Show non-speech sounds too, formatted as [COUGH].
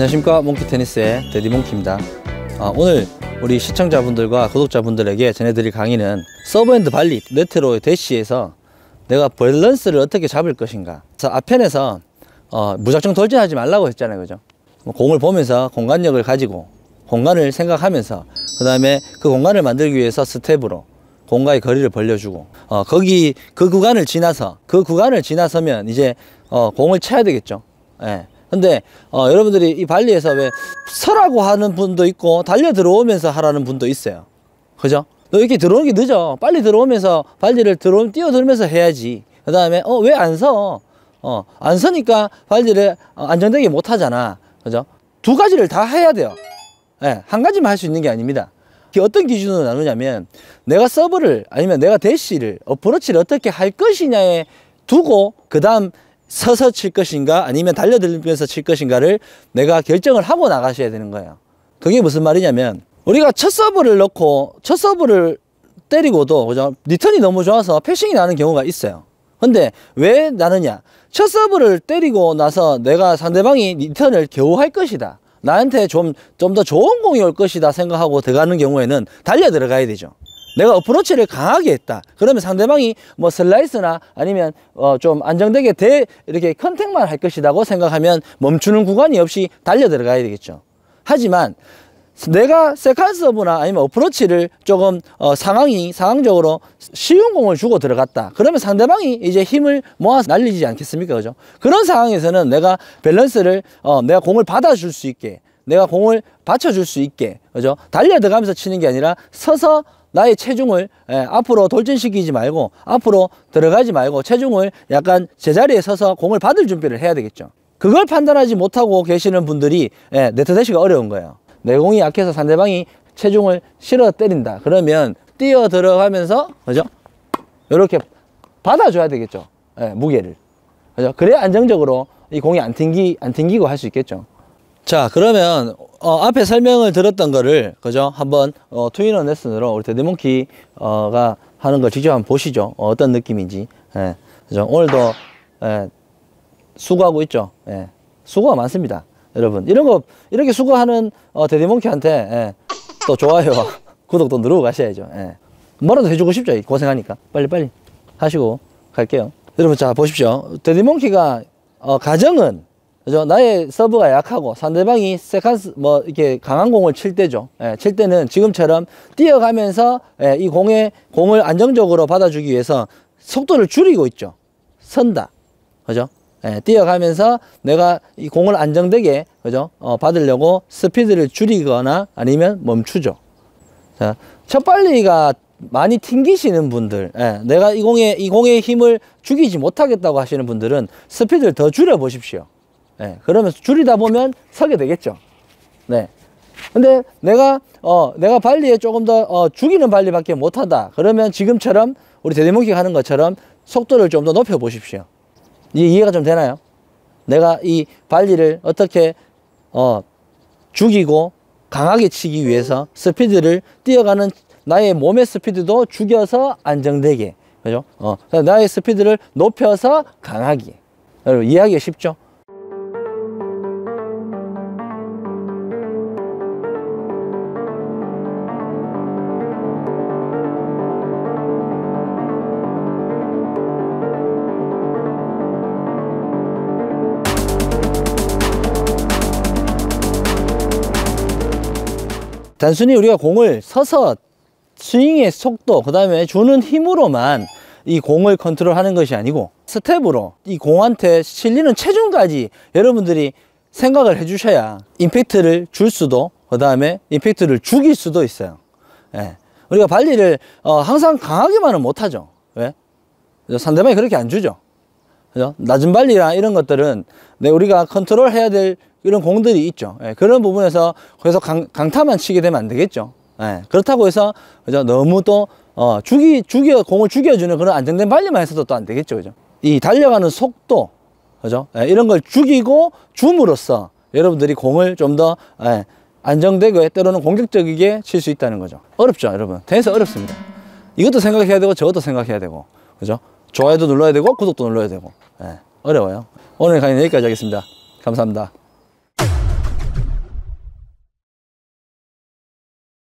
안녕하십니까 몽키테니스의 데디몽키입니다 아, 오늘 우리 시청자분들과 구독자분들에게 전해드릴 강의는 서브핸드 발리 네트로의 대시에서 내가 밸런스를 어떻게 잡을 것인가 그래서 앞편에서 어, 무작정 돌진하지 말라고 했잖아요 그죠 뭐 공을 보면서 공간력을 가지고 공간을 생각하면서 그 다음에 그 공간을 만들기 위해서 스텝으로 공간의 거리를 벌려주고 어, 거기 그 구간을 지나서 그 구간을 지나서면 이제 어, 공을 쳐야 되겠죠 예. 근데 어, 여러분들이 이 발리에서 왜 서라고 하는 분도 있고 달려 들어오면서 하라는 분도 있어요 그죠? 너 이렇게 들어오는게 늦어 빨리 들어오면서 발리를 들어오면 뛰어들면서 해야지 그 다음에 어 왜 안 서? 어 안 서니까 발리를 어, 안정되게 못 하잖아 그죠? 두 가지를 다 해야 돼요 예, 네, 한 가지만 할 수 있는 게 아닙니다 그 어떤 기준으로 나누냐면 내가 서브를 아니면 내가 대시를 어프로치를 어떻게 할 것이냐에 두고 그 다음 서서 칠 것인가 아니면 달려들면서 칠 것인가를 내가 결정을 하고 나가셔야 되는 거예요. 그게 무슨 말이냐면 우리가 첫 서브를 넣고 첫 서브를 때리고도 그죠? 리턴이 너무 좋아서 패싱이 나는 경우가 있어요. 근데 왜 나느냐? 첫 서브를 때리고 나서 내가 상대방이 리턴을 겨우 할 것이다. 나한테 좀 좀 더 좋은 공이 올 것이다 생각하고 들어가는 경우에는 달려 들어가야 되죠. 내가 어프로치를 강하게 했다. 그러면 상대방이 뭐 슬라이스나 아니면 어 좀 안정되게 대 이렇게 컨택만 할 것이라고 생각하면 멈추는 구간이 없이 달려 들어가야 되겠죠. 하지만 내가 세컨 서브나 아니면 어프로치를 조금 어 상황이 상황적으로 쉬운 공을 주고 들어갔다. 그러면 상대방이 이제 힘을 모아 서 날리지 않겠습니까? 그죠? 그런 상황에서는 내가 밸런스를 어 내가 공을 받아줄 수 있게 내가 공을 받쳐줄 수 있게 그죠? 달려 들어가면서 치는 게 아니라 서서 나의 체중을 예, 앞으로 돌진시키지 말고 앞으로 들어가지 말고 체중을 약간 제자리에 서서 공을 받을 준비를 해야 되겠죠. 그걸 판단하지 못하고 계시는 분들이 예, 네트 대시가 어려운 거예요. 내공이 약해서 상대방이 체중을 실어 때린다. 그러면 뛰어 들어가면서 그죠? 이렇게 받아줘야 되겠죠. 예, 무게를. 그죠? 그래야 안정적으로 이 공이 안 튕기 안 튕기고 할 수 있겠죠. 자 그러면 어, 앞에 설명을 들었던 거를 그죠 한번 어, 트인원 레슨으로 우리 데드몽키가 어, 하는 걸 직접 한번 보시죠 어, 떤 느낌인지 예, 그죠 오늘도 예, 수고하고 있죠 예, 수고가 많습니다 여러분 이런 거 이렇게 수고하는 어, 데드몽키한테 예, 또좋아요 [LAUGHS] 구독도 누르고 가셔야죠 예. 뭐라도 해주고 싶죠 고생하니까 빨리빨리 하시고 갈게요 여러분 자 보십시오 데드몽키가 어, 가정은 그죠? 나의 서브가 약하고 상대방이 세컨스 뭐 이렇게 강한 공을 칠 때죠. 예, 칠 때는 지금처럼 뛰어가면서 예, 이 공에 공을 안정적으로 받아주기 위해서 속도를 줄이고 있죠. 선다. 그죠? 예, 뛰어가면서 내가 이 공을 안정되게 그죠? 어, 받으려고 스피드를 줄이거나 아니면 멈추죠. 자, 첫발리가 많이 튕기시는 분들, 예, 내가 이 공에 이 공의 힘을 죽이지 못하겠다고 하시는 분들은 스피드를 더 줄여 보십시오. 예, 그러면서 줄이다 보면 서게 되겠죠. 네. 근데 내가 어 내가 발리에 조금 더 어, 죽이는 발리밖에 못한다. 그러면 지금처럼 우리 대대목기 하는 것처럼 속도를 좀 더 높여 보십시오. 이제 이해가 좀 되나요? 내가 이 발리를 어떻게 어 죽이고 강하게 치기 위해서 스피드를 뛰어가는 나의 몸의 스피드도 죽여서 안정되게 그죠? 어 나의 스피드를 높여서 강하게 여러분 이해하기가 쉽죠? 단순히 우리가 공을 서서 스윙의 속도 그 다음에 주는 힘으로만 이 공을 컨트롤하는 것이 아니고 스텝으로 이 공한테 실리는 체중까지 여러분들이 생각을 해 주셔야 임팩트를 줄 수도 그 다음에 임팩트를 죽일 수도 있어요 예. 우리가 발리를 어, 항상 강하게만은 못하죠 왜? 예. 상대방이 그렇게 안 주죠 그죠? 낮은 발리나 이런 것들은 네, 우리가 컨트롤 해야 될 이런 공들이 있죠. 예, 그런 부분에서 그래서 강, 타만 치게 되면 안 되겠죠. 예, 그렇다고 해서 그죠? 너무 또 어, 죽이 죽여 공을 죽여주는 그런 안정된 발리만 해서도 또 안 되겠죠. 그죠? 이 달려가는 속도 그죠? 예, 이런 걸 죽이고 줌으로써 여러분들이 공을 좀더 예, 안정되고 때로는 공격적이게 칠 수 있다는 거죠. 어렵죠, 여러분. 테니스 어렵습니다. 이것도 생각해야 되고 저것도 생각해야 되고 그죠? 좋아요도 눌러야 되고 구독도 눌러야 되고 예, 어려워요. 오늘 강의 여기까지 하겠습니다. 감사합니다.